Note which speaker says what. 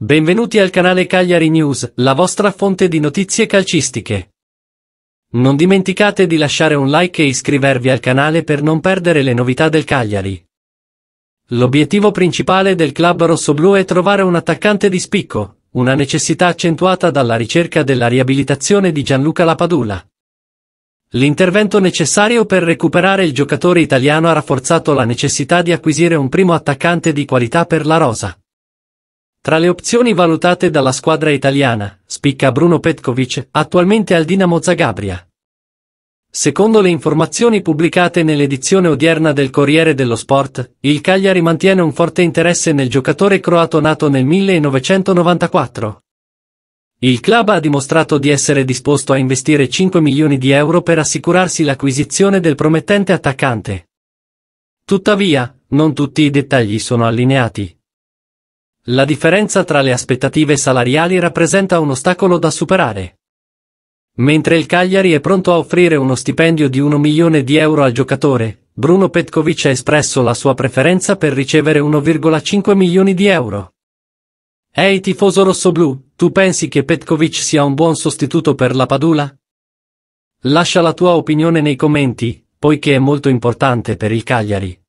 Speaker 1: Benvenuti al canale Cagliari News, la vostra fonte di notizie calcistiche. Non dimenticate di lasciare un like e iscrivervi al canale per non perdere le novità del Cagliari. L'obiettivo principale del club rossoblù è trovare un attaccante di spicco, una necessità accentuata dalla ricerca della riabilitazione di Gianluca Lapadula. L'intervento necessario per recuperare il giocatore italiano ha rafforzato la necessità di acquisire un primo attaccante di qualità per la rosa. Tra le opzioni valutate dalla squadra italiana, spicca Bruno Petkovic, attualmente al Dinamo Zagabria. Secondo le informazioni pubblicate nell'edizione odierna del Corriere dello Sport, il Cagliari mantiene un forte interesse nel giocatore croato nato nel 1994. Il club ha dimostrato di essere disposto a investire 5 milioni di euro per assicurarsi l'acquisizione del promettente attaccante. Tuttavia, non tutti i dettagli sono allineati. La differenza tra le aspettative salariali rappresenta un ostacolo da superare. Mentre il Cagliari è pronto a offrire uno stipendio di 1 milione di euro al giocatore, Bruno Petkovic ha espresso la sua preferenza per ricevere 1,5 milioni di euro. Ehi tifoso rossoblù, tu pensi che Petkovic sia un buon sostituto per la Padula? Lascia la tua opinione nei commenti, poiché è molto importante per il Cagliari.